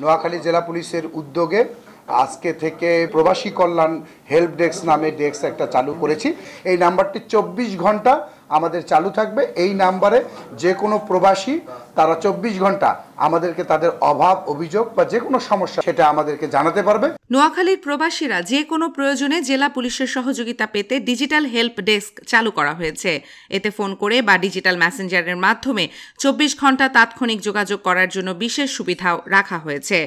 নোয়াখালী জেলা পুলিশের উদ্যোগে আজকে থেকে প্রবাসী কল্যাণ হেল্প ডেস্ক নামে ডেস্ক একটা চালু করেছি এই নাম্বারটি চব্বিশ ঘন্টা আমাদের চালু থাকবে এই নাম্বারে যে কোনো প্রবাসী তারা চব্বিশ ঘন্টা আমাদেরকে তাদের অভাব অভিযোগ বা যে কোনো সমস্যা সেটা আমাদেরকে জানাতে পারবে নোয়াখালীর প্রবাসীরা যে কোনো প্রয়োজনে জেলা পুলিশের সহযোগিতা পেতে ডিজিটাল হেল্প ডেস্ক চালু করা হয়েছে এতে ফোন করে বা ডিজিটাল মেসেঞ্জারের মাধ্যমে চব্বিশ ঘন্টা তাৎক্ষণিক যোগাযোগ করার জন্য বিশেষ সুবিধাও রাখা হয়েছে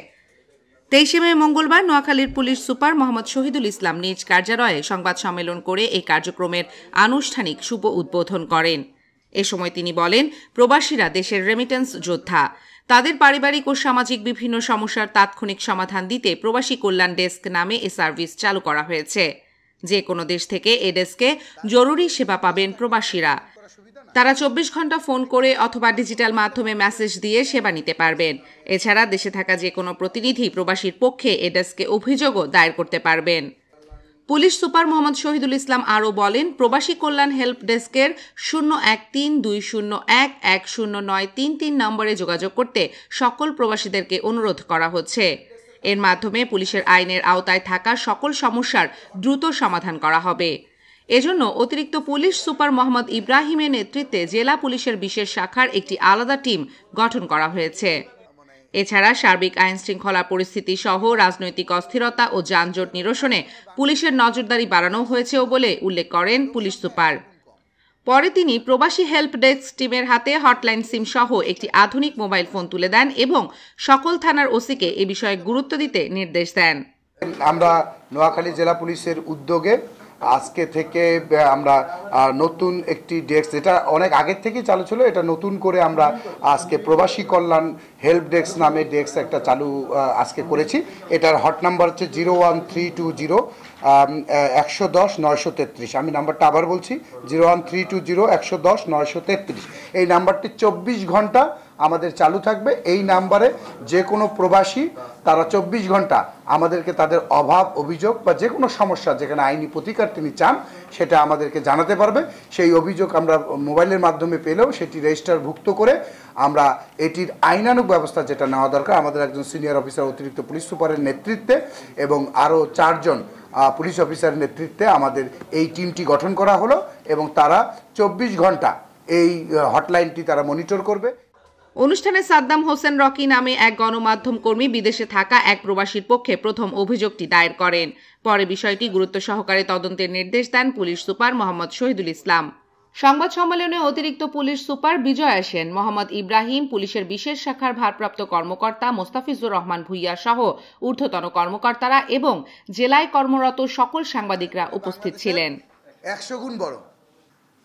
তেইশে মে মঙ্গলবার নোয়াখালীর পুলিশ সুপার মোহাম্মদ শহীদুল ইসলাম নিজ কার্যালয়ে সংবাদ সম্মেলন করে এই কার্যক্রমের আনুষ্ঠানিক শুভ উদ্বোধন করেন এ সময় তিনি বলেন প্রবাসীরা দেশের রেমিটেন্স যোদ্ধা তাদের পারিবারিক ও সামাজিক বিভিন্ন সমস্যার তাৎক্ষণিক সমাধান দিতে প্রবাসী কল্যাণ ডেস্ক নামে এ সার্ভিস চালু করা হয়েছে যে কোনো দেশ থেকে এ ডেস্কে জরুরি সেবা পাবেন প্রবাসীরা তারা চব্বিশ ঘন্টা ফোন করে অথবা ডিজিটাল মাধ্যমে মেসেজ দিয়ে সেবা নিতে পারবেন এছাড়া দেশে থাকা যে কোনো প্রতিনিধি প্রবাসীর পক্ষে ডেস্কে অভিযোগও দায়ের করতে পারবেন পুলিশ সুপার মোহাম্মদ শহীদুল ইসলাম আরও বলেন প্রবাসী কল্যাণ হেল্প ডেস্কের শূন্য এক তিন দুই শূন্য এক এক শূন্য নয় তিন তিন নম্বরে যোগাযোগ করতে সকল প্রবাসীদেরকে অনুরোধ করা হচ্ছে এর মাধ্যমে পুলিশের আইনের আওতায় থাকা সকল সমস্যার দ্রুত সমাধান করা হবে এজন্য অতিরিক্ত পুলিশ সুপার মোহাম্মদ ইব্রাহিমের নেতৃত্বে জেলা পুলিশের বিশেষ শাখার একটি আলাদা টিম গঠন করা হয়েছে এছাড়া সার্বিক আইন শৃঙ্খলা পরিস্থিতি সহ রাজনৈতিক অস্থিরতা ও যানজট নিরসনে পুলিশের নজরদারি বাড়ানো হয়েছে বলে উল্লেখ করেন পুলিশ সুপার পরে তিনি প্রবাসী হেল্প ডেস্ক টিমের হাতে হটলাইন সিম সহ একটি আধুনিক মোবাইল ফোন তুলে দেন এবং সকল থানার ওসিকে এ বিষয়ে গুরুত্ব দিতে নির্দেশ দেন আমরা নোয়াখালী জেলা পুলিশের উদ্যোগে আজকে থেকে আমরা নতুন একটি ডেস্ক এটা অনেক আগের থেকেই চালু ছিল এটা নতুন করে আমরা আজকে প্রবাসী কল্যাণ হেল্প ডেস্ক নামে ডেস্ক একটা চালু আজকে করেছি এটার হট নাম্বার হচ্ছে zero one three two zero একশো দশ নয়শো তেত্রিশ আমি নাম্বারটা আবার বলছি zero one three two zero একশো দশ নয়শো তেত্রিশ এই নাম্বারটি চব্বিশ ঘন্টা আমাদের চালু থাকবে এই নাম্বারে যে কোনো প্রবাসী তারা চব্বিশ ঘন্টা আমাদেরকে তাদের অভাব অভিযোগ বা যে কোনো সমস্যা যেখানে আইনি প্রতিকার তিনি চান সেটা আমাদেরকে জানাতে পারবে সেই অভিযোগ আমরা মোবাইলের মাধ্যমে পেলেও সেটি রেজিস্টারভুক্ত করে আমরা এটির আইনানুক ব্যবস্থা যেটা নেওয়া দরকার আমাদের একজন সিনিয়র অফিসার অতিরিক্ত পুলিশ সুপারের নেতৃত্বে এবং আরও চারজন পুলিশ অফিসার নেতৃত্বে আমাদের এই টিমটি গঠন করা হলো এবং তারা চব্বিশ ঘন্টা এই হটলাইনটি তারা মনিটর করবে অনুষ্ঠানে সাদ্দাম হোসেন রকি নামে এক গণমাধ্যম কর্মী বিদেশে থাকা এক প্রবাসীর পক্ষে প্রথম অভিযোগটি দায়ের করেন পরে বিষয়টি গুরুত্ব সহকারে তদন্তের নির্দেশ দেন পুলিশ সুপার মোহাম্মদ শহীদুল ইসলাম সংবাদ সম্মেলনে অতিরিক্ত পুলিশ সুপার বিজয় আসেন মোহাম্মদ ইব্রাহিম পুলিশের বিশেষ শাখার ভারপ্রাপ্ত কর্মকর্তা মোস্তাফিজুর রহমান ভুইয়া সহ ঊর্ধ্বতন কর্মকর্তারা এবং জেলায় কর্মরত সকল সাংবাদিকরা উপস্থিত ছিলেন একশো গুণ বড়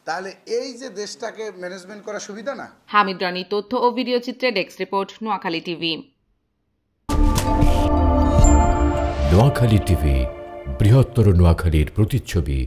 তাহলে এই যে দেশটাকে ম্যানেজমেন্ট করা সুবিধা না হামিদ রানী তথ্য ও ভিডিও চিত্রে ডেক্স report Noakhali TV Noakhali TV বৃহত্তর নোয়াখালীর প্রতিচ্ছবি